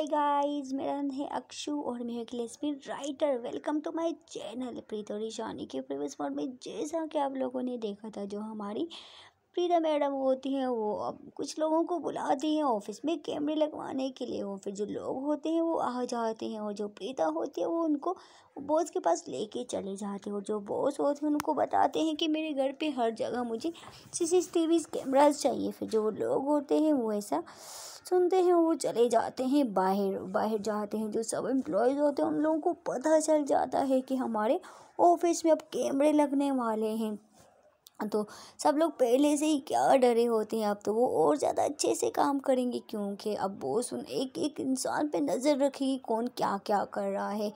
hi guys मेरा नाम है अक्षु और मैं एक lesbian writer welcome to my channel प्रीतोरी शानी के प्रीवियस मोड में जैसा कि आप लोगों ने देखा था जो हमारी प्रीता मैडम होती हैं वो अब कुछ लोगों को बुलाती हैं ऑफिस में कैमरे लगवाने के लिए वो फिर जो लोग होते हैं वो आ जाते हैं और जो प्रीता होती है वो उनको बॉस के पास लेके चले जाते हैं और जो बॉस होते हैं उनको बताते हैं कि मेरे घर पे हर जगह मुझे सी सी टी कैमराज चाहिए फिर जो लोग होते हैं वो ऐसा सुनते हैं वो चले जाते हैं बाहर बाहर जाते हैं जो सब एम्प्लॉयज़ होते हैं उन लोगों को पता चल जाता है कि हमारे ऑफिस में अब कैमरे लगने वाले हैं तो सब लोग पहले से ही क्या डरे होते हैं अब तो वो और ज़्यादा अच्छे से काम करेंगे क्योंकि अब वो सुन एक एक इंसान पे नज़र रखेगी कौन क्या क्या कर रहा है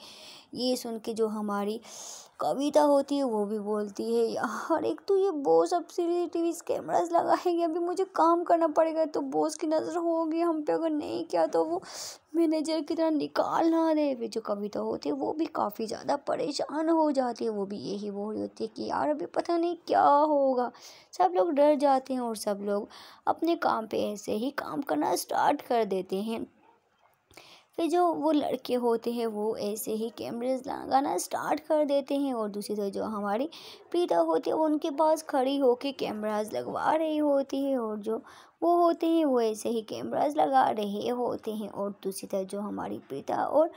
ये सुन के जो हमारी कविता होती है वो भी बोलती है यार एक तो ये बोस अब सी टी वी कैमराज लगाएंगे अभी मुझे काम करना पड़ेगा तो बोस की नज़र होगी हम पे अगर नहीं किया तो वो मैनेजर की तरह निकाल ना दे फिर जो कविता होती है वो भी काफ़ी ज़्यादा परेशान हो जाती है वो भी यही बोल रही होती है कि यार अभी पता नहीं क्या होगा सब लोग डर जाते हैं और सब लोग अपने काम पे ऐसे ही काम करना स्टार्ट कर देते हैं फिर जो वो लड़के होते हैं वो ऐसे ही कैमरेज लगाना स्टार्ट कर देते हैं और दूसरी तरफ जो हमारी पिता होती है वो उनके पास खड़ी होकर कैमराज लगवा रही होती है और जो वो होते हैं वो ऐसे ही कैमराज लगा रहे होते हैं और दूसरी तरफ जो हमारी पिता और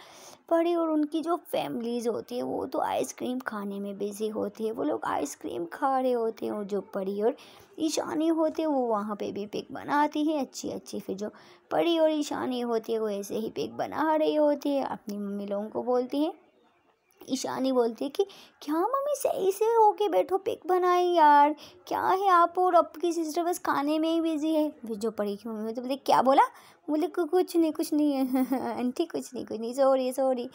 पढ़ी और उनकी जो फैमिलीज़ होती है वो तो आइसक्रीम खाने में बिज़ी होती है वो लोग आइसक्रीम खा रहे होते हैं और जो पढ़ी और ईशानी होते वो वहाँ पे भी पिक बनाती है अच्छी अच्छी फिर जो पड़ी और ईशानी होती है वो ऐसे ही पिक बना रही होती है अपनी मम्मी लोगों को बोलती है ईशानी बोलती है कि क्या मम्मी सही से होके बैठो पिक बनाए यार क्या है आप और अब की सिस्टर बस खाने में ही बिजी है फिर जो पड़ी की मम्मी तो बोलते क्या बोला बोले कुछ नहीं कुछ नहीं है आंटी कुछ नहीं कुछ नहीं सॉरी सॉरी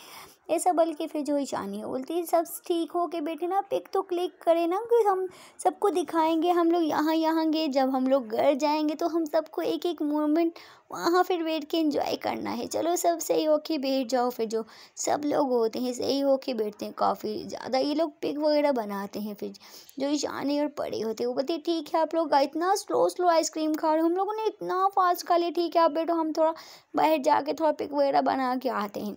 ऐसा बोल के फिर जो ईशानी है बोलती सब ठीक हो के बैठे ना पिक तो क्लिक करें ना कि हम सबको दिखाएंगे हम लोग यहाँ यहाँ गए जब हम लोग घर जाएंगे तो हम सबको एक एक मोमेंट वहाँ फिर बैठ के इंजॉय करना है चलो सब सही होके बैठ जाओ फिर जो सब लोग होते हैं सही होके बैठते हैं काफ़ी ज़्यादा ये लोग पिक वगैरह बनाते हैं फिर जो ईशानी और पड़े होते हैं वो बोलते ठीक है आप लोग इतना स्लो स्लो आइसक्रीम खा रहे हो हम लोगों ने इतना फास्ट खा लिया ठीक है आप बैठो हम थोड़ा बाहर जाके थोड़ा पिक वगैरह बना के आते हैं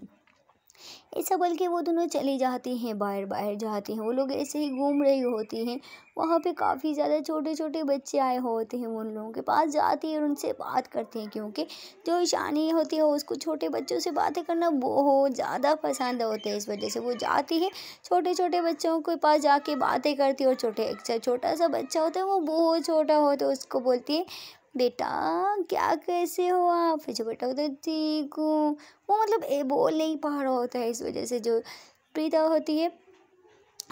ऐसा बोल के वो दोनों चली जाती हैं बाहर बाहर जाती हैं वो लोग ऐसे ही घूम रही होती हैं वहाँ पे काफ़ी ज़्यादा छोटे छोटे बच्चे आए होते हैं उन लोगों के पास जाती है और उनसे बात करते हैं क्योंकि जो ईशानी होती है उसको छोटे बच्चों से बातें करना बहुत ज़्यादा पसंद होते हैं इस वजह से वो जाती है छोटे छोटे बच्चों के पास जाके बातें करती है और छोटे छोटा सा बच्चा होता है वो बहुत छोटा होता है उसको बोलती है बेटा क्या कैसे हो आप फिर जो बेटा तो ठीक हूँ वो मतलब ए, बोल नहीं पा रहा होता है इस वजह से जो प्रीता होती है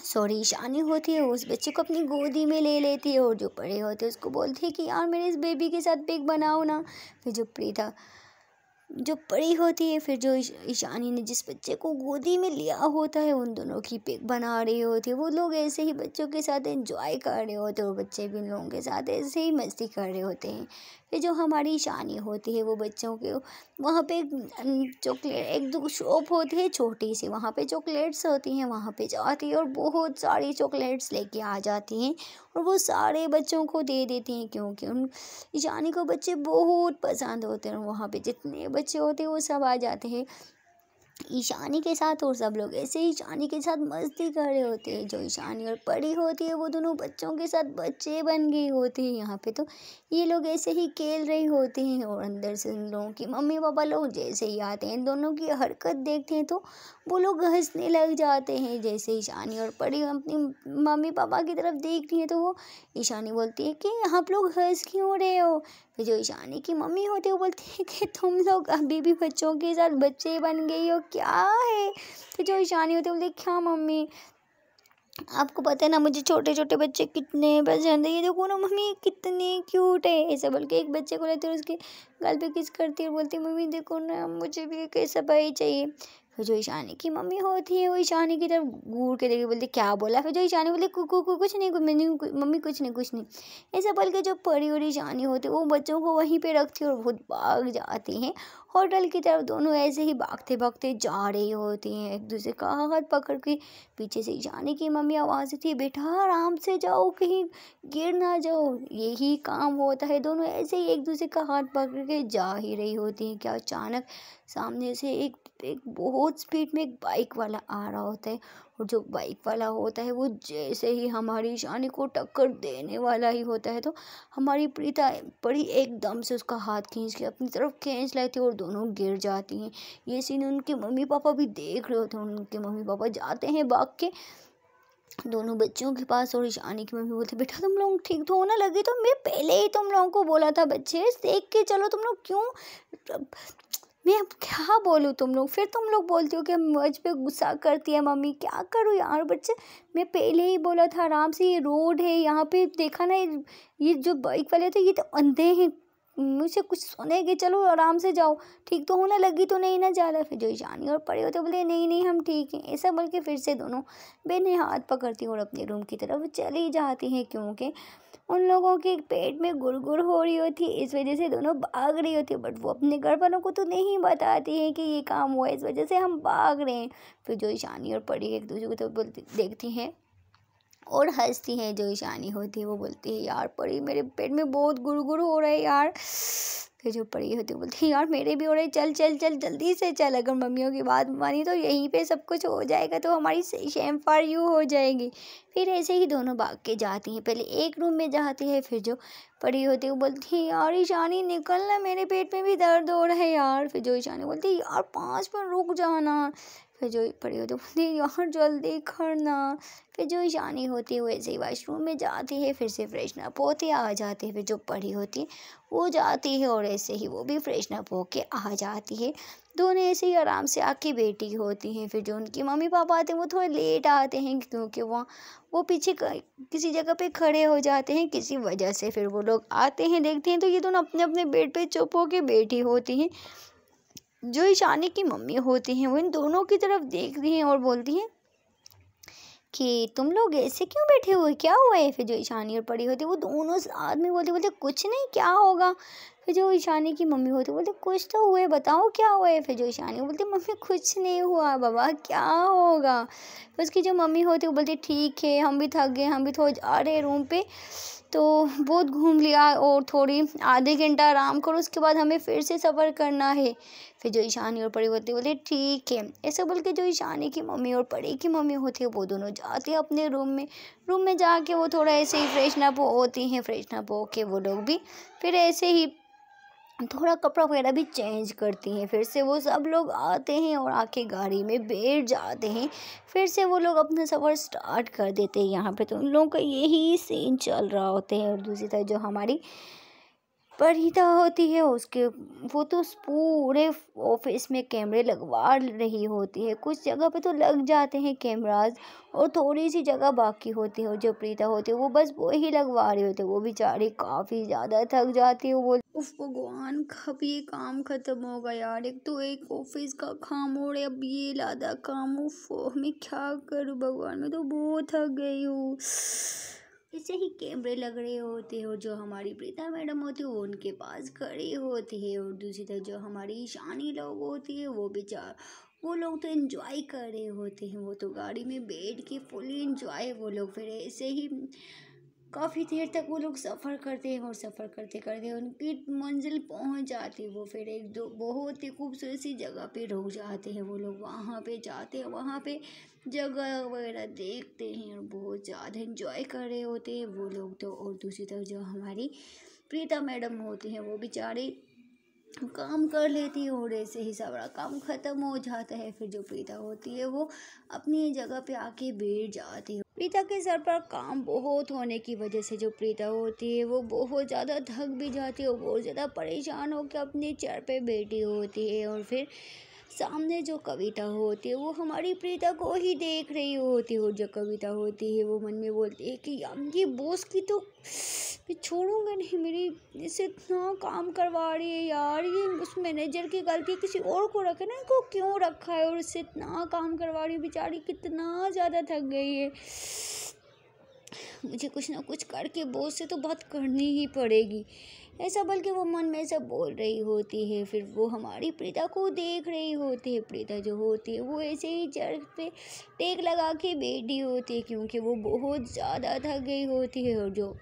सॉरी ईशानी होती है उस बच्चे को अपनी गोदी में ले लेती है और जो पड़े होते हैं उसको बोलती है कि यार मेरे इस बेबी के साथ पिक बनाओ ना फिर जो प्रीता जो पड़ी होती है फिर जो ईशानी ने जिस बच्चे को गोदी में लिया होता है उन दोनों की पिक बना रही होती है वो लोग ऐसे ही बच्चों के साथ एंजॉय कर रहे होते हैं और बच्चे भी उन लोगों के साथ ऐसे ही मस्ती कर रहे होते हैं ये जो हमारी शानी होती है वो बच्चों के वहाँ पे चॉकलेट एक दो शॉप होती है छोटी सी वहाँ पे चॉकलेट्स होती हैं वहाँ पे जाती है और बहुत सारी चॉकलेट्स लेके आ जाती हैं और वो सारे बच्चों को दे देती हैं क्योंकि उन ईशानी को बच्चे बहुत पसंद होते हैं वहाँ पे जितने बच्चे होते हैं वो सब आ जाते हैं ईशानी के साथ और सब लोग ऐसे ईशानी के साथ मस्ती कर रहे होते हैं जो ईशानी और पड़ी होती है वो दोनों बच्चों के साथ बच्चे बन गई होती हैं यहाँ पे तो ये लोग ऐसे ही खेल रही होते हैं और अंदर से उन लोगों की मम्मी पापा लोग जैसे ही आते हैं दोनों की हरकत देखते हैं तो वो लोग हंसने लग जाते हैं जैसे ईशानी और पड़ी अपनी मम्मी पापा की तरफ देख रही है तो वो ईशानी बोलती है कि आप लोग हंस क्यों रहे हो तो जो ईशानी की मम्मी होती है वो बोलती है कि तुम लोग अभी भी बच्चों के साथ बच्चे बन गई हो क्या है तो जो ईशानी होती है बोलती क्या मम्मी आपको पता है ना मुझे छोटे छोटे बच्चे कितने पसंद है ये देखो ना मम्मी कितने क्यूट है ऐसा बोल के एक बच्चे को लेते हैं उसके गल पे किस करती है बोलती मम्मी देखो ना मुझे भी एक ऐसा भाई चाहिए फिर जो ईशानी की मम्मी होती है वो ईशानी की तरफ घूर के देखे बोलते क्या बोला फिर जो ईशानी बोले कुकू कु कुछ नहीं मम्मी कुछ नहीं कुछ नहीं ऐसा बोल के जो परी और ईशानी होते वो बच्चों को वहीं पे रखती है और बहुत भाग जाती हैं होटल की तरफ दोनों ऐसे ही भागते भागते जा रही होती हैं एक दूसरे का हाथ पकड़ के पीछे से ईशानी की मम्मी आवाज़ थी बेटा आराम से जाओ कहीं गिर ना जाओ यही काम होता है दोनों ऐसे ही एक दूसरे का हाथ पकड़ के जा ही रही होती हैं क्या अचानक सामने से एक पे एक बहुत स्पीड में एक बाइक वाला आ रहा होता है और जो बाइक वाला होता है वो जैसे ही हमारी ईशानी को टक्कर देने वाला ही होता है तो हमारी प्रीता बड़ी एकदम से उसका हाथ खींच के अपनी तरफ खींच लेती है और दोनों गिर जाती हैं ये सीन उनके मम्मी पापा भी देख रहे होते हैं उनके मम्मी पापा जाते हैं भाग के दोनों बच्चों के पास और ईशानी की मम्मी बोलते बेटा तुम लोग ठीक तो होना लगे तो मैं पहले ही तुम लोगों को बोला था बच्चे देख के चलो तुम लोग क्यों मैं अब क्या बोलूँ तुम लोग फिर तुम लोग बोलती हो कि मुझ पे गुस्सा करती है मम्मी क्या करूँ यार बच्चे मैं पहले ही बोला था आराम से ये रोड है यहाँ पे देखा ना ये जो बाइक वाले थे ये तो अंधे हैं मुझे कुछ सुनेगी चलो आराम से जाओ ठीक तो होने लगी तो नहीं ना जा रहा फिर जो जानी और पड़े होते बोले नहीं नहीं हम ठीक हैं ऐसा बोल के फिर से दोनों बेने हाथ पकड़ती और अपने रूम की तरफ चली जाती हैं क्योंकि उन लोगों के पेट में गुड़गुड़ हो रही होती है इस वजह से दोनों भाग रही होती है बट वो अपने घर वालों को तो नहीं बताती है कि ये काम हुआ इस वजह से हम भाग रहे हैं फिर जो ईशानी और पड़ी एक दूसरे को तो बोलती देखती हैं और हंसती हैं जो ईशानी होती है वो बोलती है यार परी मेरे पेट में बहुत गुरु गुरु हो रहा है यार फिर जो परी होती है बोलती है यार मेरे भी हो रहे चल चल चल जल्दी से चल अगर मम्मियों की बात मानी तो यहीं पे सब कुछ हो जाएगा तो हमारी शेम फॉर यू हो जाएगी फिर ऐसे ही दोनों भाग के जाती हैं पहले एक रूम में जाती है फिर जो परी होती है वो बोलती है यार ईशानी निकलना मेरे पेट में भी दर्द हो रहा है यार फिर जो ईशानी बोलती है यार पाँच मिनट रुक जाना फिजोई पड़ी होती बोलती यार जल्दी करना फिजोई ईशानी होती है ऐसे ही वाशरूम में जाती है फिर से फ्रेशनर होते आ जाते हैं फिर जो पड़ी होती है वो जाती है और ऐसे ही वो भी हो होके आ जाती है दोनों ऐसे ही आराम से आके बेटी होती हैं फिर जो उनकी मम्मी पापा आते हैं वो थोड़े लेट आते हैं क्योंकि वहाँ वो पीछे किसी जगह पे खड़े हो जाते हैं किसी वजह से फिर वो लोग आते हैं देखते हैं तो ये दोनों अपने अपने बेड पे चुप होके बैठी होती हैं जो ईशानी की मम्मी होती हैं वो इन दोनों की तरफ देखती हैं और बोलती हैं कि तुम लोग ऐसे क्यों बैठे हुए क्या हुआ है फिर जो ईशानी और पड़ी होती है वो दोनों आदमी बोलते बोलते कुछ नहीं क्या होगा फिर जो ईशानी की मम्मी होती बोलते कुछ तो हुए बताओ क्या हुआ है फिर जो ईशानी बोलती मम्मी कुछ नहीं हुआ बाबा क्या होगा फिर उसकी जो मम्मी होती वो बोलती ठीक है हम भी थक गए हम भी थोड़े जा रहे रूम पे तो बहुत घूम लिया और थोड़ी आधे घंटा आराम करो उसके बाद हमें फिर से सफ़र करना है फिर जो ईशानी और परी होती बोले ठीक है ऐसा बोल के जो ईशानी की मम्मी और परी की मम्मी होती है वो दोनों जाते हैं अपने रूम में रूम में जाके वो थोड़ा ऐसे ही फ्रेशनप होती हैं फ्रेशनप हो के वो लोग भी फिर ऐसे ही थोड़ा कपड़ा वगैरह भी चेंज करती हैं फिर से वो सब लोग आते हैं और आके गाड़ी में बैठ जाते हैं फिर से वो लोग अपना सफ़र स्टार्ट कर देते हैं यहाँ पे तो उन लोगों का यही सीन चल रहा होता है और दूसरी तरफ जो हमारी परिता तो होती है उसके वो तो उस पूरे ऑफिस में कैमरे लगवा रही होती है कुछ जगह पे तो लग जाते हैं कैमराज और थोड़ी सी जगह बाकी होती है जो प्रीता होती है वो बस वो ही लगवा रही होती है वो बेचारी काफ़ी ज़्यादा थक जाती है वो उफ भगवान अब ये काम ख़त्म होगा यार एक तो एक ऑफिस का काम और अब ये लादा काम उफ मैं क्या करूँ भगवान मैं तो बहुत थक गई हूँ ऐसे ही कैमरे लग रहे होते हैं और जो हमारी प्रीता मैडम होती है वो उनके पास खड़े होते हैं और दूसरी तरफ जो हमारी ईशानी लोग होती है वो बेचार वो लोग तो इन्जॉय कर रहे होते हैं वो तो गाड़ी में बैठ के फुल इन्जॉय वो लोग फिर ऐसे ही काफ़ी देर तक वो लोग सफ़र करते हैं और सफ़र करते करते उनकी मंजिल पहुंच जाती है वो फिर एक दो बहुत ही खूबसूरत सी जगह पे रुक जाते हैं वो लोग वहाँ पे जाते हैं वहाँ पे जगह वगैरह देखते हैं और बहुत ज़्यादा इंजॉय कर रहे होते हैं वो लोग तो और दूसरी तरफ जो हमारी प्रीता मैडम होती हैं वो बेचारे काम कर लेती है और ऐसे ही सारा काम ख़त्म हो जाता है फिर जो प्रीता होती है वो अपनी जगह पे आके बैठ जाती है प्रीता के सर पर काम बहुत होने की वजह से जो प्रीता होती है वो बहुत ज़्यादा थक भी जाती है और बहुत ज़्यादा परेशान होकर अपने चेयर पे बैठी होती है और फिर सामने जो कविता होती है वो हमारी प्रीता को ही देख रही होती है और जो कविता होती है वो मन में बोलती है कि यार ये बोस की तो मैं छोड़ूंगा नहीं मेरी इसे इतना काम करवा रही है यार ये उस मैनेजर की गलती किसी और को रखे ना इनको क्यों रखा है और इससे इतना काम करवा रही है बेचारी कितना ज़्यादा थक गई है मुझे कुछ ना कुछ करके बोझ से तो बात करनी ही पड़ेगी ऐसा बल्कि वो मन में ऐसा बोल रही होती है फिर वो हमारी प्रीता को देख रही होती है प्रीता जो होती है वो ऐसे ही चर पे टेक लगा के बैठी होती है क्योंकि वो बहुत ज़्यादा थक गई होती है और जो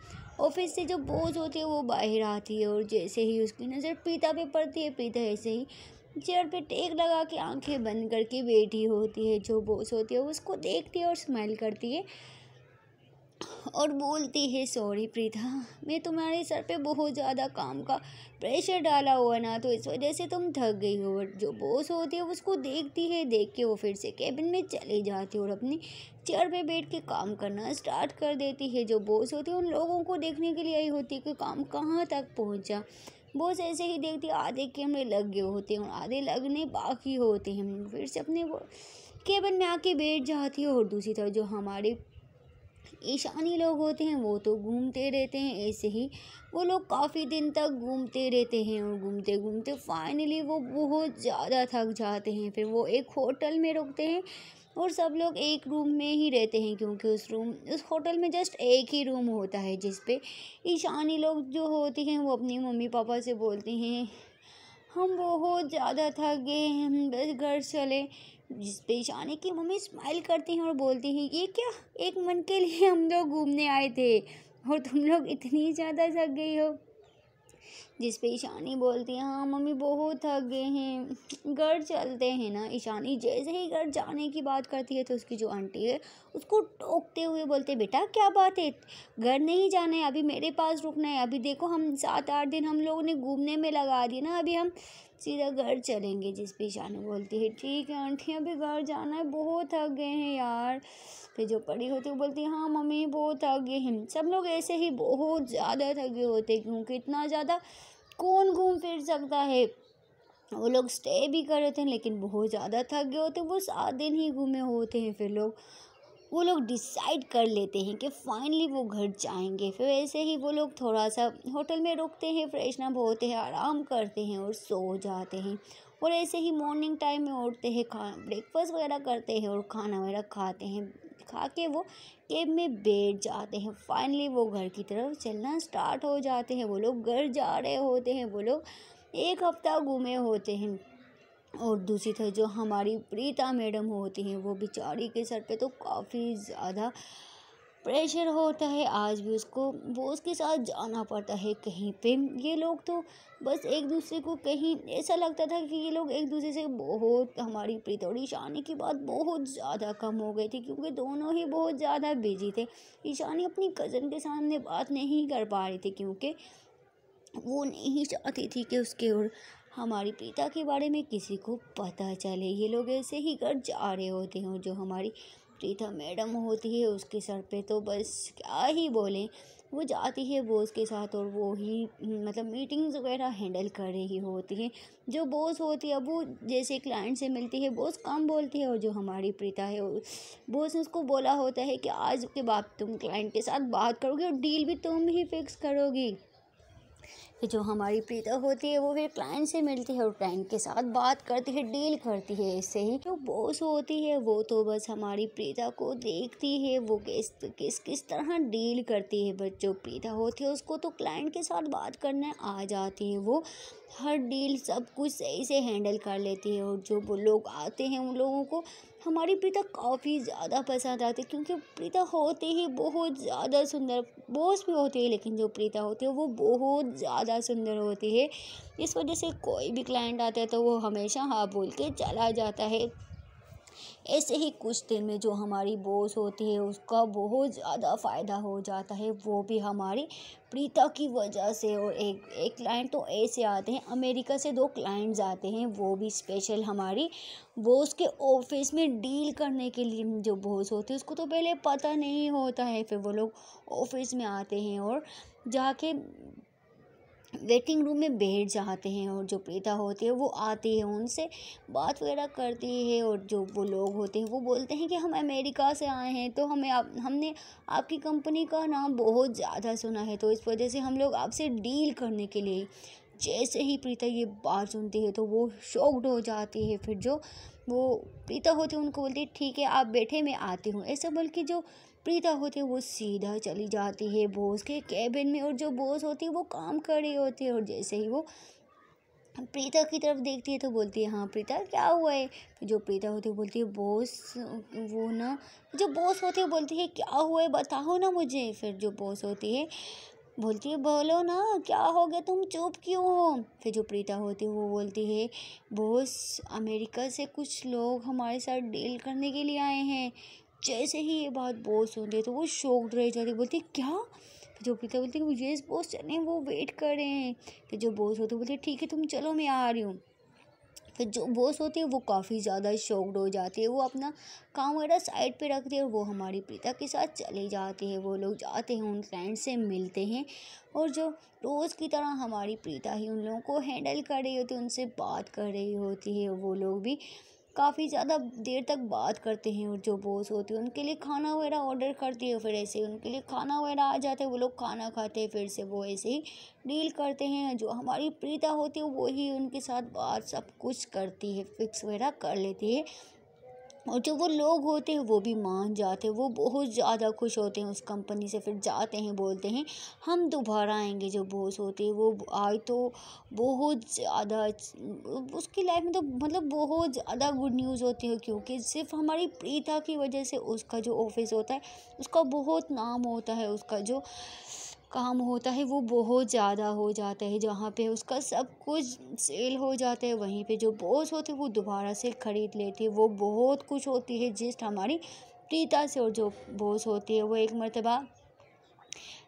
ऑफिस से जो बोझ होती है वो बाहर आती है और जैसे ही उसकी नज़र पीता पे पड़ती है पीता ऐसे ही चेयर पे टेक लगा के आंखें बंद करके बैठी होती है जो बोस होती है उसको देखती है और स्माइल करती है और बोलती है सॉरी प्रीता मैं तुम्हारे सर पे बहुत ज़्यादा काम का प्रेशर डाला हुआ ना तो इस वजह से तुम थक गई हो और जो बॉस होती है उसको देखती है देख के वो फिर से कैबिन में चली जाती है और अपनी चेयर पे बैठ के काम करना स्टार्ट कर देती है जो बॉस होती है उन लोगों को देखने के लिए आई होती है कि काम कहाँ तक पहुँचा बॉस ऐसे ही देखती आधे कैमरे लग गए होते हैं आधे लगने बाकी होते हैं फिर से अपने केबन में आके बैठ जाती है और दूसरी तरफ जो हमारे ईशानी लोग होते हैं वो तो घूमते रहते हैं ऐसे ही वो लोग काफ़ी दिन तक घूमते रहते हैं और घूमते घूमते फाइनली वो बहुत ज़्यादा थक जाते हैं फिर वो एक होटल में रुकते हैं और सब लोग एक रूम में ही रहते हैं क्योंकि उस रूम उस होटल में जस्ट एक ही रूम होता है जिसपे ईशानी लोग जो होते हैं वो अपनी मम्मी पापा से बोलते हैं हम बहुत ज़्यादा थक गए हम बस घर चले जिस पे ईशानी की मम्मी स्माइल करती हैं और बोलती हैं ये क्या एक मन के लिए हम लोग घूमने आए थे और तुम लोग इतनी ज़्यादा थक गई हो जिस पे ईशानी बोलती है हाँ मम्मी बहुत थक गए हैं घर चलते हैं ना ईशानी जैसे ही घर जाने की बात करती है तो उसकी जो आंटी है उसको टोकते हुए बोलते बेटा क्या बात है घर नहीं जाना है अभी मेरे पास रुकना है अभी देखो हम सात आठ दिन हम लोगों ने घूमने में लगा दिए ना अभी हम सीधा घर चलेंगे जिस पे ईशानी बोलती है ठीक है आंटी अभी घर जाना है बहुत थक गए हैं यार फिर जो पड़ी होती है वो बोलती है हाँ मम्मी बहुत थक गए हैं सब लोग ऐसे ही बहुत ज़्यादा गए होते क्योंकि इतना ज़्यादा कौन घूम फिर सकता है वो लोग स्टे भी कर रहे थे लेकिन बहुत ज़्यादा थक गए होते वो सात दिन ही घूमे होते हैं फिर लोग वो लोग डिसाइड कर लेते हैं कि फाइनली वो घर जाएंगे फिर वैसे ही वो लोग थोड़ा सा होटल में रुकते हैं फ्रेश नब होते हैं आराम करते हैं और सो जाते हैं और ऐसे ही मॉर्निंग टाइम में उठते हैं खा ब्रेकफास्ट वगैरह करते हैं और खाना वगैरह खाते हैं खा के वो कैब में बैठ जाते हैं फाइनली वो घर की तरफ चलना स्टार्ट हो जाते हैं वो लोग घर जा रहे होते हैं वो लोग एक हफ्ता घूमे होते हैं और दूसरी तरफ जो हमारी प्रीता मैडम होती हैं वो बेचारी के सर पे तो काफ़ी ज़्यादा प्रेशर होता है आज भी उसको वो के साथ जाना पड़ता है कहीं पे ये लोग तो बस एक दूसरे को कहीं ऐसा लगता था कि ये लोग एक दूसरे से बहुत हमारी प्रीत और ईशानी की बात बहुत ज़्यादा कम हो गई थी क्योंकि दोनों ही बहुत ज़्यादा बिजी थे ईशानी अपनी कज़न के सामने बात नहीं कर पा रही थी क्योंकि वो नहीं चाहती थी कि उसके और हमारी प्रीता के बारे में किसी को पता चले ये लोग ऐसे ही घर जा रहे होते हैं जो हमारी प्रीता मैडम होती है उसके सर पे तो बस क्या ही बोलें वो जाती है बोस के साथ और वो ही मतलब मीटिंग्स वगैरह हैंडल कर रही होती है जो बोस होती है वो जैसे क्लाइंट से मिलती है बोस कम बोलती है और जो हमारी प्रीता है बोस ने उसको बोला होता है कि आज के बाद तुम क्लाइंट के साथ बात करोगे और डील भी तुम ही फिक्स करोगी कि जो हमारी प्रीता होती है वो फिर क्लाइंट से मिलती है और क्लाइंट के साथ बात करती है डील करती है इससे ही जो बॉस होती है वो तो बस हमारी प्रीता को देखती है वो किस किस किस तरह डील करती है बट जो प्रीता होती है उसको तो क्लाइंट के साथ बात करने आ जाती है वो हर डील सब कुछ सही से हैंडल कर लेती है और जो वो लोग आते हैं उन लोगों को हमारी प्रीता काफ़ी ज़्यादा पसंद आती है क्योंकि प्रीता होते ही बहुत ज़्यादा सुंदर बॉस भी होती है लेकिन जो प्रीता होती है वो बहुत ज़्यादा सुंदर होती है इस वजह से कोई भी क्लाइंट आता है तो वो हमेशा हाँ बोल के चला जाता है ऐसे ही कुछ दिन में जो हमारी बोझ होती है उसका बहुत ज़्यादा फ़ायदा हो जाता है वो भी हमारी प्रीता की वजह से और एक एक क्लाइंट तो ऐसे आते हैं अमेरिका से दो क्लाइंट्स आते हैं वो भी स्पेशल हमारी वो के ऑफिस में डील करने के लिए जो बोस होते हैं उसको तो पहले पता नहीं होता है फिर वो लोग ऑफिस में आते हैं और जाके वेटिंग रूम में बैठ जाते हैं और जो प्रेता होती है वो आती है उनसे बात वगैरह करती है और जो वो लोग होते हैं वो बोलते हैं कि हम अमेरिका से आए हैं तो हमें आप हमने आपकी कंपनी का नाम बहुत ज़्यादा सुना है तो इस वजह से हम लोग आपसे डील करने के लिए जैसे ही प्रीता ये बात सुनती है तो वो शॉक्ड हो जाती है फिर जो वो प्रीता होती है उनको बोलती है ठीक है आप बैठे मैं आती हूँ ऐसा बोल के जो प्रीता होती है वो सीधा चली जाती है बॉस के कैबिन में और जो बॉस होती है वो काम कर रही होती है और जैसे ही वो प्रीता की तरफ देखती है तो बोलती है हाँ प्रीता क्या हुआ है जो प्रीता होती है बोलती है बॉस वो ना जो बॉस होती है बोलती है क्या हुआ है बताओ ना मुझे फिर जो बॉस होती है बोलती है बोलो ना क्या हो गया तुम चुप क्यों हो फिर जो प्रीता होती है वो बोलती है बॉस अमेरिका से कुछ लोग हमारे साथ डील करने के लिए आए हैं जैसे ही ये बात बॉस होती है तो वो शॉक्ड रह जाती बोलती है क्या फिर जो प्रीता बोलती है यस बॉस चले वो वेट करें फिर जो बॉस होती है बोलती है ठीक है तुम चलो मैं आ रही हूँ फिर जो बॉस होती है वो काफ़ी ज़्यादा शॉक्ड हो जाती है वो अपना काम वगैरह साइड पे रखते हैं और वो हमारी प्रीता के साथ चले जाते हैं वो लोग जाते हैं उन फ्रेंड से मिलते हैं और जो रोज़ की तरह हमारी प्रीता ही उन लोगों को हैंडल कर रही होती है उनसे बात कर रही होती है वो लोग भी काफ़ी ज़्यादा देर तक बात करते हैं और जो बॉस होते हैं उनके लिए खाना वगैरह ऑर्डर करती है फिर ऐसे उनके लिए खाना वगैरह आ जाते हैं वो लोग खाना खाते हैं फिर से वो ऐसे ही डील करते हैं जो हमारी प्रीता होती है वो ही उनके साथ बात सब कुछ करती है फिक्स वगैरह कर लेती है और जो वो लोग होते हैं वो भी मान जाते हैं वो बहुत ज़्यादा खुश होते हैं उस कंपनी से फिर जाते हैं बोलते हैं हम दोबारा आएंगे जो बॉस होते हैं वो आए तो बहुत ज़्यादा उसकी लाइफ में तो मतलब बहुत ज़्यादा गुड न्यूज़ होती है क्योंकि सिर्फ हमारी प्रीता की वजह से उसका जो ऑफिस होता है उसका बहुत नाम होता है उसका जो काम होता है वो बहुत ज़्यादा हो जाता है जहाँ पे उसका सब कुछ सेल हो जाता है वहीं पे जो बोस होते हैं वो दोबारा से ख़रीद लेती है वो बहुत कुछ होती है जिस्ट हमारी प्रीता से और जो बोस होती है वो एक मरतबा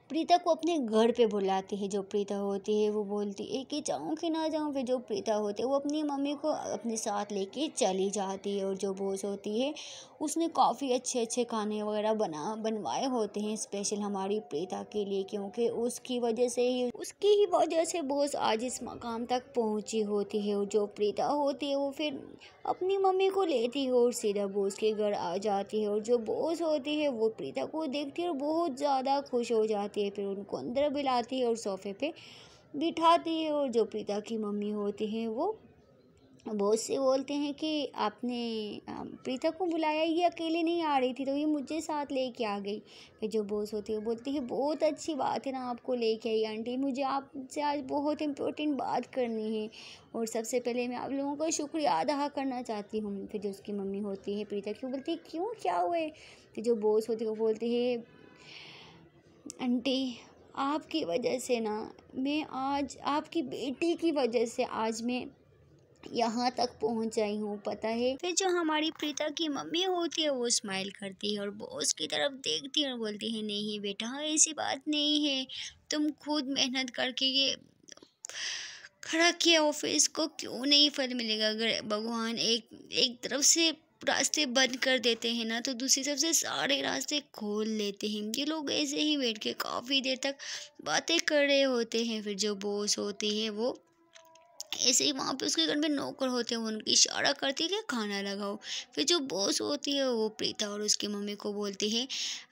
प्रीता को अपने घर पे बुलाती है जो प्रीता होती है वो बोलती है कि जाऊँ कि ना जाऊँ फिर जो प्रीता होती है वो अपनी मम्मी को अपने साथ लेके चली जाती है और जो बोस होती है उसने काफ़ी अच्छे अच्छे खाने वगैरह बना बनवाए होते हैं स्पेशल हमारी प्रीता के लिए क्योंकि उसकी वजह से ही उसकी ही वजह से बोस आज इस मकाम तक पहुंची होती है जो प्रीता होती है वो फिर अपनी मम्मी को लेती है और सीधा बोस के घर आ जाती है और जो बोस होती है वो प्रीता को देखती है और बहुत ज़्यादा खुश हो जाती है फिर उनको अंदर बिलाती है और सोफे पर बिठाती है और जो प्रीता की मम्मी होती है वो बहुत से बोलते हैं कि आपने प्रीता को बुलाया ये अकेले नहीं आ रही थी तो ये मुझे साथ लेके आ गई फिर जो बोस होती है वो बोलती है बहुत अच्छी बात है ना आपको लेके आई आंटी मुझे आपसे आज बहुत इम्पोर्टेंट बात करनी है और सबसे पहले मैं आप लोगों का शुक्रिया अदा करना चाहती हूँ फिर जो उसकी मम्मी होती है प्रीता की बोलती है क्यों क्या हुए फिर जो बोस होती है वो बोलती है आंटी आपकी वजह से ना मैं आज आपकी बेटी की वजह से आज मैं यहाँ तक पहुँच आई हूँ पता है फिर जो हमारी प्रीता की मम्मी होती है वो स्माइल करती है और बॉस की तरफ देखती है और बोलती है नहीं बेटा ऐसी बात नहीं है तुम खुद मेहनत करके ये खड़ा किया ऑफिस को क्यों नहीं फल मिलेगा अगर भगवान एक एक तरफ से रास्ते बंद कर देते हैं ना तो दूसरी तरफ से सारे रास्ते खोल लेते हैं ये लोग ऐसे ही बैठ के काफ़ी देर तक बातें कर रहे होते हैं फिर जो बॉस होती है वो ऐसे ही वहाँ पे उसके घर में नौकर होते हैं उनकी इशारा करती है कि खाना लगाओ फिर जो बॉस होती है वो प्रीता और उसकी मम्मी को बोलती है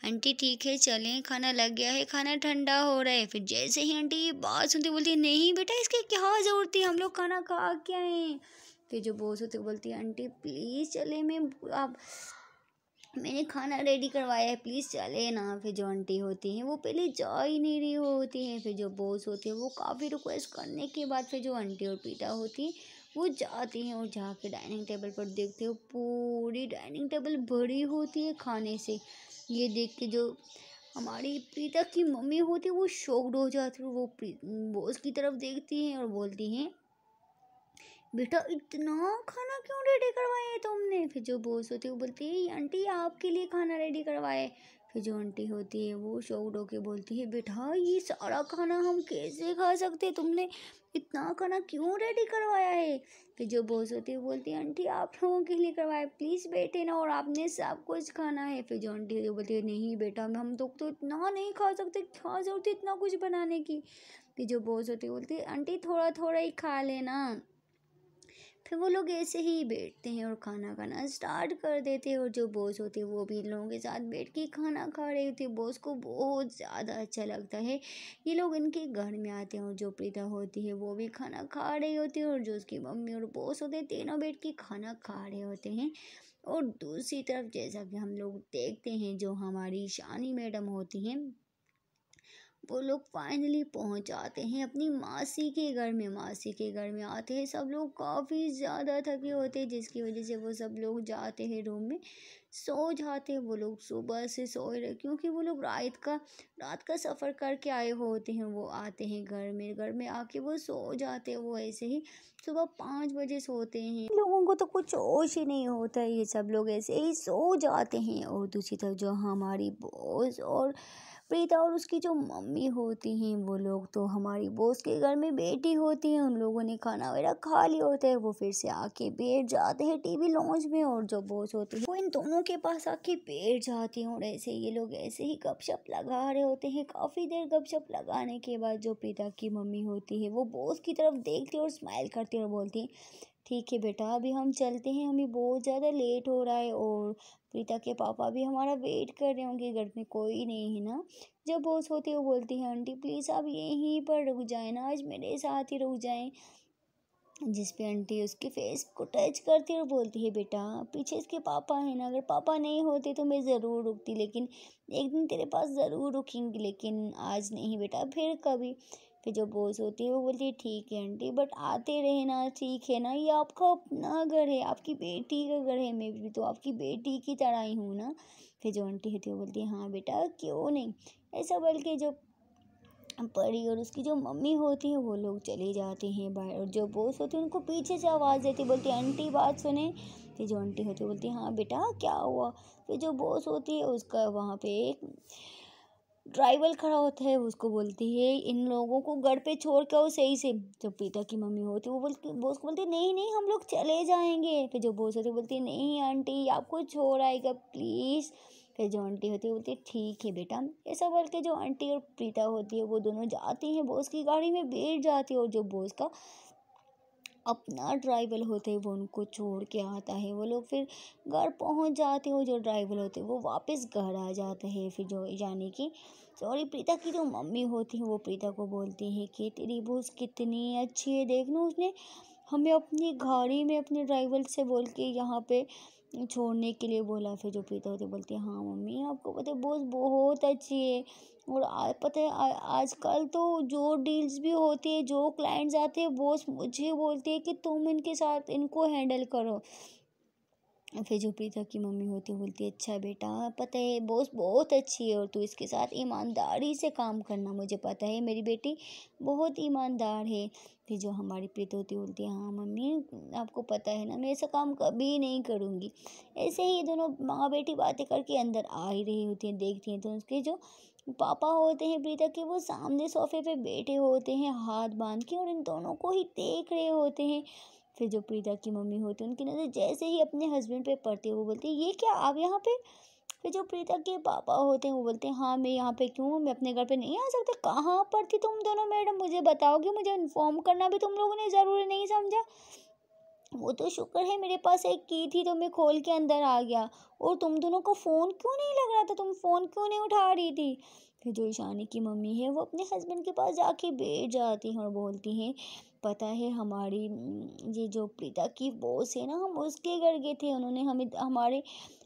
आंटी ठीक है चलें खाना लग गया है खाना ठंडा हो रहा है फिर जैसे ही आंटी ये बात सुनती बोलती है नहीं बेटा इसकी क्या ज़रूरत है हम लोग खाना खा के आए फिर जो बॉस होती बोलती है आंटी प्लीज़ चले मैं आप मैंने खाना रेडी करवाया है प्लीज़ चले ना फिर जो आंटी होती हैं वो पहले जा ही नहीं रही होती हैं फिर जो बॉस होते हैं वो काफ़ी रिक्वेस्ट करने के बाद फिर जो आंटी और पीटा होती हैं वो जाती हैं और जाके डाइनिंग टेबल पर देखते हो पूरी डाइनिंग टेबल भरी होती है खाने से ये देख के जो हमारी प्रीता की मम्मी होती है वो शॉक्ड हो जाती है वो बॉस की तरफ देखती हैं और बोलती हैं बेटा इतना खाना क्यों रेडी करवाया है तुमने फिर जो बोस होती है वो बोलती है आंटी आपके लिए खाना रेडी करवाए फिर जो आंटी होती है वो शौक डो के बोलती है बेटा ये सारा खाना हम कैसे खा सकते तुमने इतना खाना क्यों रेडी करवाया है फिर जो बोस होती है बोलती है आंटी आप लोगों के लिए करवाए प्लीज़ बैठे ना और आपने सब कुछ खाना है फिर जो आंटी होती बोलती है नहीं बेटा हम तो, तो इतना नहीं खा सकते क्या जरूरत है इतना कुछ बनाने की फिर जो बोस होती है बोलती है आंटी थोड़ा थोड़ा ही खा लेना फिर वो लोग ऐसे ही बैठते हैं और खाना खाना स्टार्ट कर देते हैं और जो बॉस होते हैं वो भी इन लोगों के साथ बैठ के खाना खा रहे होते हैं बॉस को बहुत ज़्यादा अच्छा लगता है ये लोग इनके घर में आते हैं और जो प्रीता होती है वो भी खाना खा रही होती है और जो उसकी मम्मी और बॉस होते हैं तीनों बैठ के खाना खा रहे होते हैं और दूसरी तरफ जैसा कि हम लोग देखते हैं जो हमारी शानी मैडम होती हैं वो लोग फाइनली पहुंच जाते हैं अपनी मासी के घर में मासी के घर में आते हैं सब लोग काफ़ी ज़्यादा थके होते हैं जिसकी वजह से वो सब लोग जाते हैं रूम में सो जाते हैं वो लोग सुबह से सोए रहे क्योंकि वो लोग रात का रात का सफ़र करके आए होते हैं वो आते हैं घर में घर में आके वो सो जाते हैं वो ऐसे ही सुबह पाँच बजे सोते हैं लोगों को तो कुछ होश ही नहीं होता ये सब लोग ऐसे ही सो जाते हैं और दूसरी तरफ जो हमारी बोस और प्रीता और उसकी जो मम्मी होती हैं वो लोग तो हमारी बॉस के घर में बैठी होती हैं उन लोगों ने खाना वगैरह खा लिया होता है वो फिर से आके बैठ जाते हैं टीवी लॉन्च में और जो बॉस होती है वो इन दोनों के पास आके बैठ जाती हैं और ऐसे ये लोग ऐसे ही गपशप लगा रहे होते हैं काफ़ी देर गपशप लगाने के बाद जो प्रीता की मम्मी होती है वो बॉस की तरफ देखती है और स्माइल करती है और बोलती है ठीक है बेटा अभी हम चलते हैं हमें बहुत ज़्यादा लेट हो रहा है और प्रीता के पापा भी हमारा वेट कर रहे होंगे घर में कोई नहीं है ना जब होती है वो बोलती है आंटी प्लीज़ आप यहीं पर रुक जाए ना आज मेरे साथ ही रुक जाएँ जिस पे आंटी उसके फेस को टच करती और बोलती है बेटा पीछे इसके पापा हैं ना अगर पापा नहीं होते तो मैं ज़रूर रुकती लेकिन एक दिन तेरे पास ज़रूर रुकेंगी लेकिन आज नहीं बेटा फिर कभी फिर जो बोस होती है वो बोलती है ठीक है आंटी बट आते रहना ठीक है ना ये आपका अपना घर है आपकी बेटी का घर है मैं भी तो आपकी बेटी की तरह ही हूँ ना फिर जो आंटी होती है वो बोलती है हाँ बेटा क्यों नहीं ऐसा बोल के जो परी और उसकी जो मम्मी होती है वो लोग चले जाते हैं बाहर और जो बोस होते हैं उनको पीछे से आवाज़ देती बोलती आंटी बात सुने फिर जो आंटी होती है बोलती है हाँ बेटा क्या हुआ फिर जो बोस होती है उसका वहाँ पे एक ड्राइवर खड़ा होता है उसको बोलती है इन लोगों को घर पे छोड़ के आओ सही से जो पिता की मम्मी होती है वो बोलती बोस को बोलती नहीं नहीं हम लोग चले जाएंगे फिर जो बोस होती है बोलती नहीं आंटी आपको छोड़ आएगा प्लीज़ फिर जो आंटी होती है बोलती है ठीक है बेटा ऐसा बोल के जो आंटी और प्रीता होती है वो दोनों जाती हैं बोस की गाड़ी में बैठ जाती है और जो बोस का अपना ड्राइवर होते हैं वो उनको छोड़ के आता है वो लोग फिर घर पहुंच जाते हैं और जो ड्राइवर होते हैं वो वापस घर आ जाते हैं फिर जो यानी कि सॉरी प्रीता की जो मम्मी होती है वो प्रीता को बोलती है कि तेरी बोस कितनी अच्छी है देख लो उसने हमें अपनी गाड़ी में अपने ड्राइवर से बोल के यहाँ पे छोड़ने के लिए बोला फिर जो पीता होते बोलती है हाँ मम्मी आपको पता है बहुत बहुत अच्छी है और आ, पता है आजकल तो जो डील्स भी होती है जो क्लाइंट्स आते हैं बॉस मुझे बोलते हैं कि तुम इनके साथ इनको हैंडल करो फिर जो तक की मम्मी होती बोलती अच्छा बेटा पता है बॉस बहुत अच्छी है और तू इसके साथ ईमानदारी से काम करना मुझे पता है मेरी बेटी बहुत ईमानदार है फिर जो हमारी प्रीत होती बोलती है हाँ मम्मी आपको पता है ना मैं ऐसा काम कभी नहीं करूँगी ऐसे ही दोनों माँ बेटी बातें करके अंदर आ ही रही होती हैं देखती हैं तो उसके जो पापा होते हैं प्रीता के वो सामने सोफे पे बैठे होते हैं हाथ बांध के और इन दोनों को ही देख रहे होते हैं फिर जो प्रीता की मम्मी होती है उनकी नज़र जैसे ही अपने हस्बैंड पे पड़ती है वो बोलती है ये क्या आप यहाँ पे फिर जो प्रीता के पापा होते हैं वो बोलते हैं हाँ मैं यहाँ पे क्यों मैं अपने घर पे नहीं आ सकते कहाँ पर थी तुम दोनों मैडम मुझे बताओगे मुझे इन्फॉर्म करना भी तुम लोगों ने ज़रूरी नहीं समझा वो तो शुक्र है मेरे पास एक की थी तो मैं खोल के अंदर आ गया और तुम दोनों को फ़ोन क्यों नहीं लग रहा था तुम फ़ोन क्यों नहीं उठा रही थी फिर जो ईशानी की मम्मी है वो अपने हस्बैंड के पास जाके बैठ जाती हैं और बोलती हैं पता है हमारी ये जो प्रीता की बॉस है ना हम उसके घर गए थे उन्होंने हमें हमारे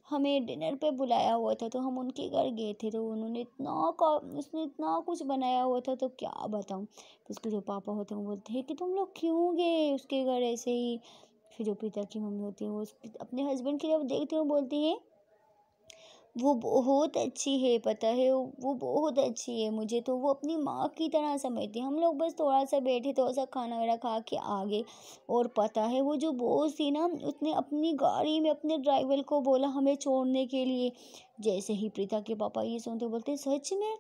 हमें डिनर पे बुलाया हुआ था तो हम उनके घर गए थे तो उन्होंने इतना का उसने इतना कुछ बनाया हुआ था तो क्या बताऊँ तो उसके जो पापा होते हैं वो बोलते हैं कि तुम लोग क्यों गए उसके घर ऐसे ही फिर जो प्रीता की मम्मी होती है वो अपने हस्बैंड की जब देखते हो बोलती है वो बहुत अच्छी है पता है वो बहुत अच्छी है मुझे तो वो अपनी माँ की तरह समझती हम लोग बस थोड़ा सा बैठे थोड़ा सा खाना वगैरह खा के आ गए और पता है वो जो बॉस थी ना उसने अपनी गाड़ी में अपने ड्राइवर को बोला हमें छोड़ने के लिए जैसे ही प्रीता के पापा ये सुनते बोलते सच में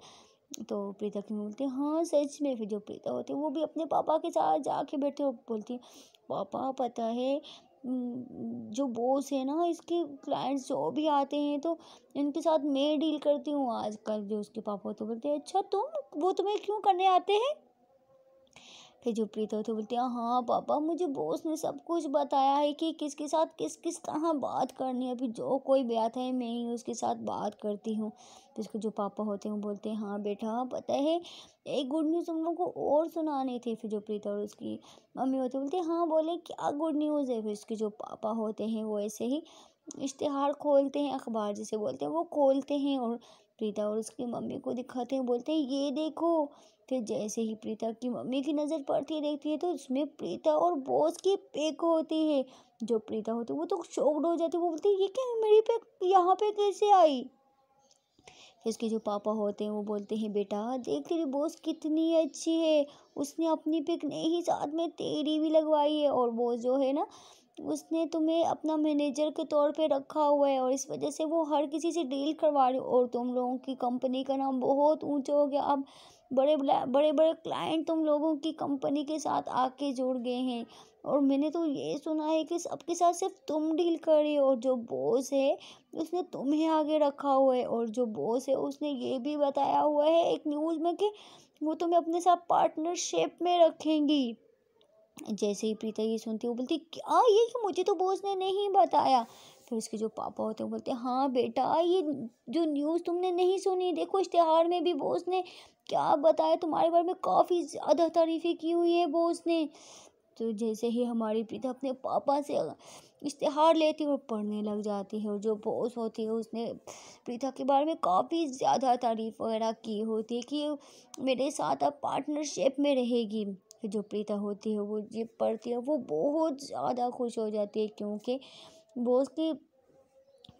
तो प्रीता की बोलते हाँ सच में फिर जो प्रीता होती है वो भी अपने पापा के साथ जाके बैठे बोलती पापा पता है जो बॉस है ना इसके क्लाइंट्स जो भी आते हैं तो इनके साथ मैं डील करती हूँ आजकल जो उसके पापा तो बोलते हैं अच्छा तुम वो तुम्हें क्यों करने आते हैं फिर जो प्रीता होती है बोलती है हाँ पापा मुझे बोस ने सब कुछ बताया है कि किसके साथ किस किस तरह बात करनी है अभी जो कोई भी आता है मैं ही उसके साथ बात करती हूँ फिर उसके जो पापा होते हैं वो बोलते हैं हाँ बेटा पता है एक गुड न्यूज़ हम लोग को और सुनानी थी फिर जो प्रीता और उसकी मम्मी होती बोलते हाँ बोले क्या गुड न्यूज़ है फिर उसके जो पापा होते हैं वो ऐसे ही इश्तहार खोलते हैं अखबार जिसे बोलते हैं वो खोलते हैं और प्रीता और उसकी मम्मी को दिखाते हैं बोलते हैं ये देखो फिर जैसे ही प्रीता की मम्मी की नज़र पड़ती देखती है तो उसमें प्रीता और बॉस की पेक होती है जो प्रीता होती है वो तो शोकड हो जाती है वो बोलती है ये क्या मेरी पेक यहाँ पे कैसे आई इसके जो पापा होते हैं वो बोलते हैं बेटा देख तेरी बॉस कितनी अच्छी है उसने अपनी पिक नहीं साथ में तेरी भी लगवाई है और वो जो है ना उसने तुम्हें अपना मैनेजर के तौर पे रखा हुआ है और इस वजह से वो हर किसी से डील करवा रही और तुम लोगों की कंपनी का नाम बहुत ऊंचा हो गया अब बड़े बड़े बड़े क्लाइंट तुम लोगों की कंपनी के साथ आके जुड़ गए हैं और मैंने तो ये सुना है कि सबके साथ सिर्फ तुम डील कर रही हो और जो बॉस है उसने तुम्हें आगे रखा हुआ है और जो बॉस है उसने ये भी बताया हुआ है एक न्यूज़ में कि वो तुम्हें अपने साथ पार्टनरशिप में रखेंगी जैसे ही प्रीता ये सुनती वो बोलती क्या ये कि मुझे तो बॉस ने नहीं बताया फिर उसके जो पापा होते हैं बोलते हाँ बेटा ये जो न्यूज़ तुमने नहीं सुनी देखो इश्तहार में भी बॉस ने क्या बताए तुम्हारे बारे में काफ़ी ज़्यादा तारीफ़ें की हुई है बोस ने तो जैसे ही हमारी प्रीता अपने पापा से इश्तहार लेती है और पढ़ने लग जाती है और जो बोस होती है उसने प्रीता के बारे में काफ़ी ज़्यादा तारीफ़ वगैरह की होती है कि मेरे साथ अब पार्टनरशिप में रहेगी जो प्रीता होती है वो ये पढ़ती है वो बहुत ज़्यादा खुश हो जाती है क्योंकि बोस की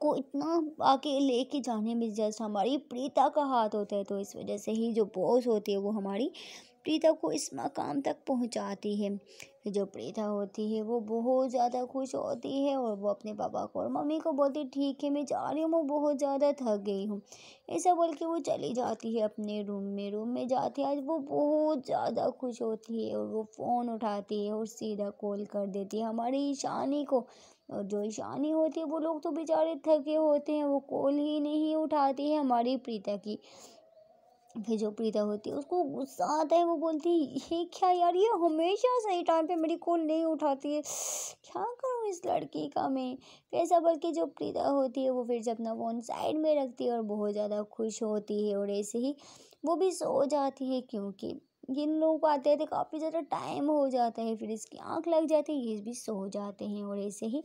को इतना आगे लेके जाने में जस्ट हमारी प्रीता का हाथ होता है तो इस वजह से ही जो बॉस होती है वो हमारी प्रीता को इस मकाम तक पहुंचाती है जो प्रीता होती है वो बहुत ज़्यादा खुश होती है और वो अपने पापा को और मम्मी को बोलती ठीक है मैं जा रही हूँ मैं बहुत ज़्यादा थक गई हूँ ऐसा बोल के वो चली जाती है अपने रूम में रूम में जाती है आज वो बहुत ज़्यादा खुश होती है और वो फ़ोन उठाती है और सीधा कॉल कर देती है हमारी ईशानी को और जो ईशानी होती है वो लोग तो बेचारे थके होते हैं वो कॉल ही नहीं उठाती है हमारी प्रीता की फिर जो प्रीता होती है उसको गुस्सा आता है वो बोलती है ये क्या यार ये हमेशा सही टाइम पे मेरी कॉल नहीं उठाती है क्या करूँ इस लड़की का मैं फिर ऐसा बल्कि जो प्रीता होती है वो फिर जब अपना फ़ोन साइड में रखती है और बहुत ज़्यादा खुश होती है और ऐसे ही वो भी सो जाती है क्योंकि इन लोगों को आते आते काफ़ी ज़्यादा टाइम हो जाता है फिर इसकी आँख लग जाती है ये भी सो जाते हैं और ऐसे ही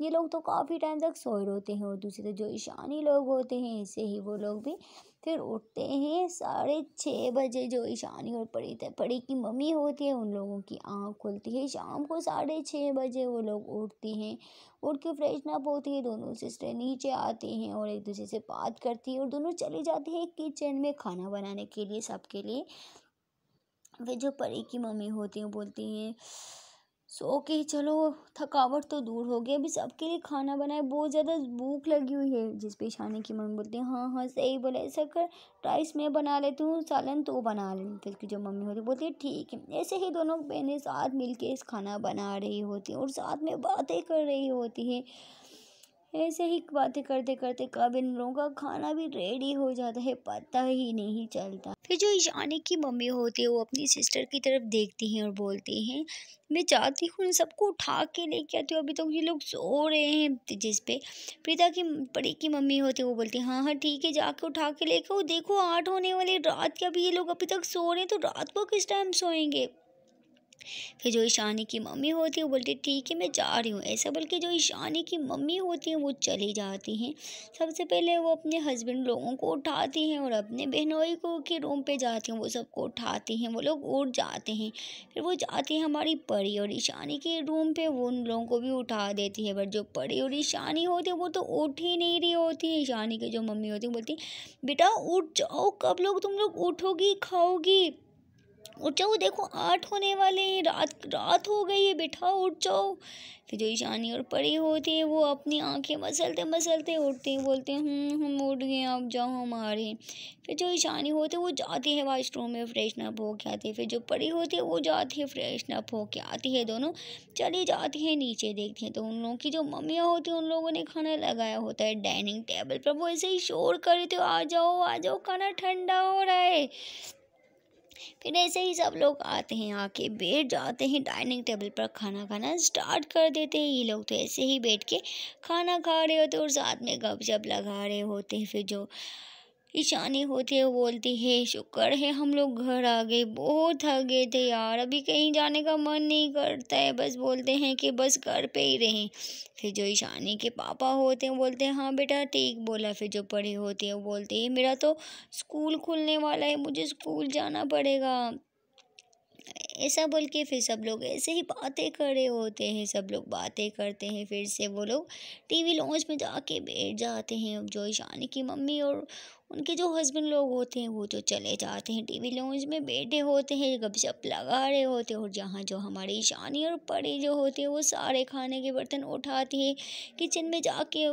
ये लोग तो काफ़ी टाइम तक सोए रहते हैं और दूसरे तो जो ईशानी लोग होते हैं ऐसे ही वो लोग भी फिर उठते हैं साढ़े छः बजे जो ईशानी और पड़ी पड़ी की मम्मी होती है उन लोगों की आँख खुलती है शाम को साढ़े छः बजे वो लोग उठते हैं उठ के फ्रेश ना होती है दोनों सिस्टर नीचे आते हैं और एक दूसरे से बात करती है और दोनों चले जाते हैं किचन में खाना बनाने के लिए सबके लिए वे जो परी की मम्मी होती हैं बोलती हैं सो के चलो थकावट तो दूर हो गई अभी सबके लिए खाना बनाए बहुत ज़्यादा भूख लगी हुई है जिस पे शानी की मम्मी बोलती है हाँ हाँ सही बोला ऐसा कर राइस मैं बना लेती हूँ सालन तो बना लेती फिर की जो मम्मी होती है बोलती है ठीक है ऐसे ही दोनों बहनें साथ मिलके इस खाना बना रही होती हैं और साथ में बातें कर रही होती हैं ऐसे ही बातें करते करते कब इन लोगों का खाना भी रेडी हो जाता है पता ही नहीं चलता फिर जो ईशानी की मम्मी होती है वो अपनी सिस्टर की तरफ देखती हैं और बोलती हैं मैं चाहती हूँ सबको उठा के लेके आती हूँ अभी तक तो ये लोग सो रहे हैं तो जिस पे प्रीता की बड़ी की मम्मी होती है वो बोलती है हाँ हाँ ठीक है जाके उठा के लेके आओ देखो आठ होने वाले रात के अभी ये लोग अभी तक सो रहे हैं तो रात को किस टाइम सोएंगे फिर जो ईशानी की मम्मी होती है वो बोलती ठीक है मैं जा रही हूँ ऐसा बोल के जो ईशानी की मम्मी होती हैं वो चली जाती हैं सबसे पहले वो अपने हस्बैंड लोगों को उठाती हैं और अपने बहनोई को के रूम पे जाती हैं वो सबको उठाती हैं वो लोग उठ जाते हैं फिर वो जाती हैं हमारी परी और ईशानी के रूम पर वो उन लोगों को भी उठा देती है बट जो परी और ईशानी होती है वो तो उठ ही नहीं रही होती है ईशानी की जो मम्मी होती है बोलती बेटा उठ जाओ कब लोग तुम लोग उठोगी खाओगी उठ जाओ देखो आठ होने वाले हैं रात रात हो गई है बैठा उठ जाओ फिर जो ईशानी और परी होती है वो अपनी आंखें मसलते मसलते उठते हैं बोलते हैं हम्म, हम उठ गए आप जाओ हमारे फिर जो ईशानी होते वो जाती है वाशरूम में फ्रेशन हो के आती है फिर जो परी होती है वो जाती है नप हो के आती है दोनों चली जाती है नीचे देखती हैं तो उन लोगों की जो मम्मियाँ होती हैं उन लोगों ने खाना लगाया होता है डाइनिंग टेबल पर वो ऐसे ही शोर कर रहे थे आ जाओ आ जाओ खाना ठंडा हो रहा है फिर ऐसे ही सब लोग आते हैं आके बैठ जाते हैं डाइनिंग टेबल पर खाना खाना स्टार्ट कर देते हैं ये लोग तो ऐसे ही बैठ के खाना खा रहे होते और साथ में गपशप लगा रहे होते हैं फिर जो इशानी होती है वो बोलती है शुक्र है हम लोग घर आ गए बहुत थक गए थे यार अभी कहीं जाने का मन नहीं करता है बस बोलते हैं कि बस घर पे ही रहें फिर जो ईशानी के पापा होते हैं बोलते हैं हाँ बेटा ठीक बोला फिर जो पढ़े होते हैं वो बोलते हैं मेरा तो स्कूल खुलने वाला है मुझे स्कूल जाना पड़ेगा ऐसा बोल के फिर सब लोग ऐसे ही बातें कर रहे होते हैं सब लोग बातें करते हैं फिर से वो लोग टीवी लॉन्च में जाके बैठ जाते हैं जो ईशानी की मम्मी और उनके जो हस्बैंड लोग होते हैं वो तो चले जाते हैं टीवी लाउंज में बैठे होते हैं गपशप लगा रहे होते हैं और जहाँ जो हमारे ईशानी और पड़ी जो होते हैं वो सारे खाने के बर्तन उठाती है किचन में जाके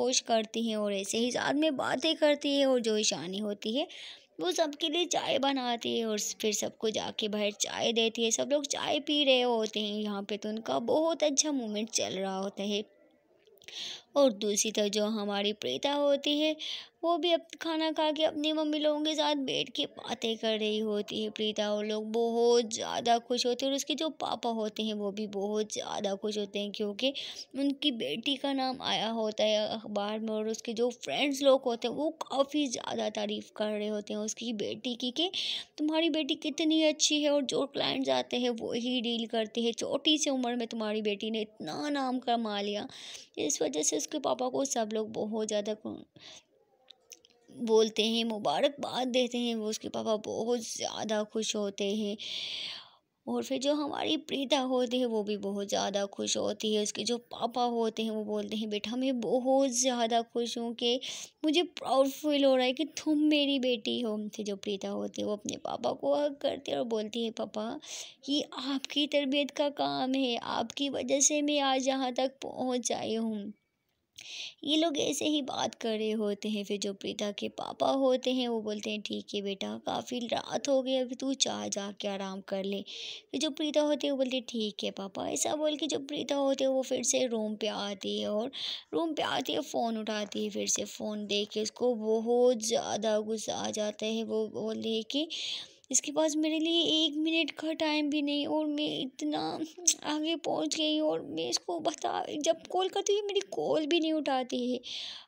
वॉश करती हैं और ऐसे ही साथ में बातें करती है और जो ईशानी होती है वो सबके लिए चाय बनाती है और फिर सबको जाके बाहर चाय देती है सब लोग चाय पी रहे होते हैं यहाँ पे तो उनका बहुत अच्छा मोमेंट चल रहा होता है और दूसरी तरफ जो हमारी प्रीता होती है वो भी अब खाना खा के अपनी मम्मी लोगों के साथ बैठ के बातें कर रही होती है प्रीता और लोग बहुत ज़्यादा खुश होते हैं और उसके जो पापा होते हैं वो भी बहुत ज़्यादा खुश होते हैं क्योंकि उनकी बेटी का नाम आया होता है अखबार में और उसके जो फ्रेंड्स लोग होते हैं वो काफ़ी ज़्यादा तारीफ़ कर रहे होते हैं उसकी बेटी की कि तुम्हारी बेटी कितनी अच्छी है और जो क्लाइंट्स आते हैं वो ही डील करते हैं छोटी सी उम्र में तुम्हारी बेटी ने इतना नाम कमा लिया इस वजह से उसके पापा को सब लोग बहुत ज़्यादा बोलते हैं मुबारकबाद देते हैं वो उसके पापा बहुत ज़्यादा खुश होते हैं और फिर जो हमारी प्रीता होती है वो भी बहुत ज़्यादा खुश होती है उसके जो पापा होते हैं वो बोलते हैं बेटा मैं बहुत ज़्यादा खुश हूँ कि मुझे प्राउड फील हो रहा है कि तुम मेरी बेटी हो फिर जो प्रीता होती है वो अपने पापा को हक करते हैं और बोलती है पापा ये आपकी तरबियत का काम है आपकी वजह से मैं आज यहाँ तक पहुँच आई हूँ ये लोग ऐसे ही बात कर रहे होते हैं फिर जो प्रीता के पापा होते हैं वो बोलते हैं ठीक है बेटा काफ़ी रात हो गई अभी तू चाह जा के आराम कर ले फिर जो प्रीता होती है वो बोलते ठीक है पापा ऐसा बोल के जो प्रीता होती है वो फिर से रूम पे आती है और रूम पे आती है फ़ोन उठाती है फिर से फ़ोन देख के उसको बहुत ज़्यादा गुस्सा आ जाता है वो बोलती है कि इसके पास मेरे लिए एक मिनट का टाइम भी नहीं और मैं इतना आगे पहुंच गई और मैं इसको बता जब कॉल करती हूँ मेरी कॉल भी नहीं उठाती है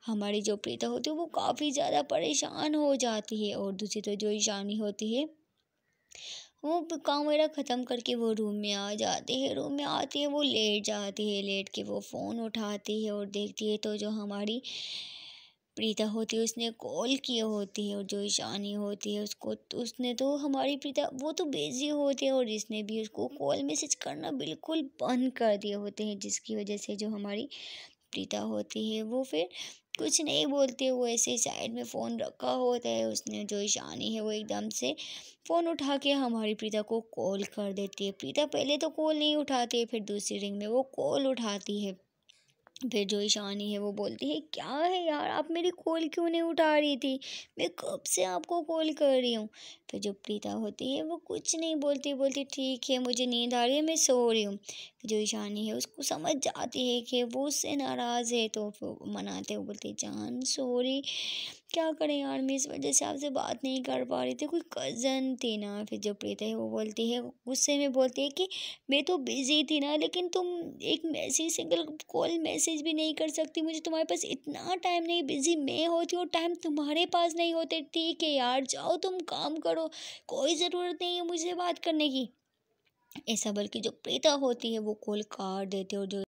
हमारी जो प्रीता होती है वो काफ़ी ज़्यादा परेशान हो जाती है और दूसरी तो जो ईशानी होती है वो काम वगैरह ख़त्म करके वो रूम में आ जाती है रूम में आती है वो लेट जाती है लेट के वो फ़ोन उठाती है और देखती है तो जो हमारी प्रीता होती है उसने कॉल किए होती है और जो ईशानी होती है उसको तो उसने तो हमारी प्रीता वो तो बिज़ी होती है और इसने भी उसको कॉल मैसेज करना बिल्कुल बंद कर दिए होते हैं जिसकी वजह से जो हमारी प्रीता होती है वो फिर कुछ नहीं बोलती वो ऐसे ही साइड में फ़ोन रखा होता है उसने जो ईशानी है वो एकदम से फ़ोन उठा के हमारी प्रीता को कॉल कर देती है प्रीता पहले तो कॉल नहीं उठाती है फिर दूसरी रिंग में वो कॉल उठाती है फिर जो ईशानी है वो बोलती है क्या है यार आप मेरी कॉल क्यों नहीं उठा रही थी मैं कब से आपको कॉल कर रही हूँ फिर जो प्रीता होती है वो कुछ नहीं बोलती बोलती ठीक है मुझे नींद आ रही है मैं सो रही हूँ फिर जो ईशानी है उसको समझ जाती है कि वो उससे नाराज़ है तो मनाते हुए बोलते जान सॉरी क्या करें यार मैं इस वजह से आपसे बात नहीं कर पा रही थी कोई कज़न थी ना फिर जो प्रीता है वो बोलती है गुस्से में बोलती है कि मैं तो बिज़ी थी ना लेकिन तुम एक message single call message message भी नहीं कर सकती मुझे तुम्हारे पास इतना टाइम नहीं बिजी मैं होती हूँ टाइम तुम्हारे पास नहीं होते ठीक है यार जाओ तुम काम करो कोई ज़रूरत नहीं है मुझसे बात करने की ऐसा बल्कि जो प्रीता होती है वो कॉल काट देते और जो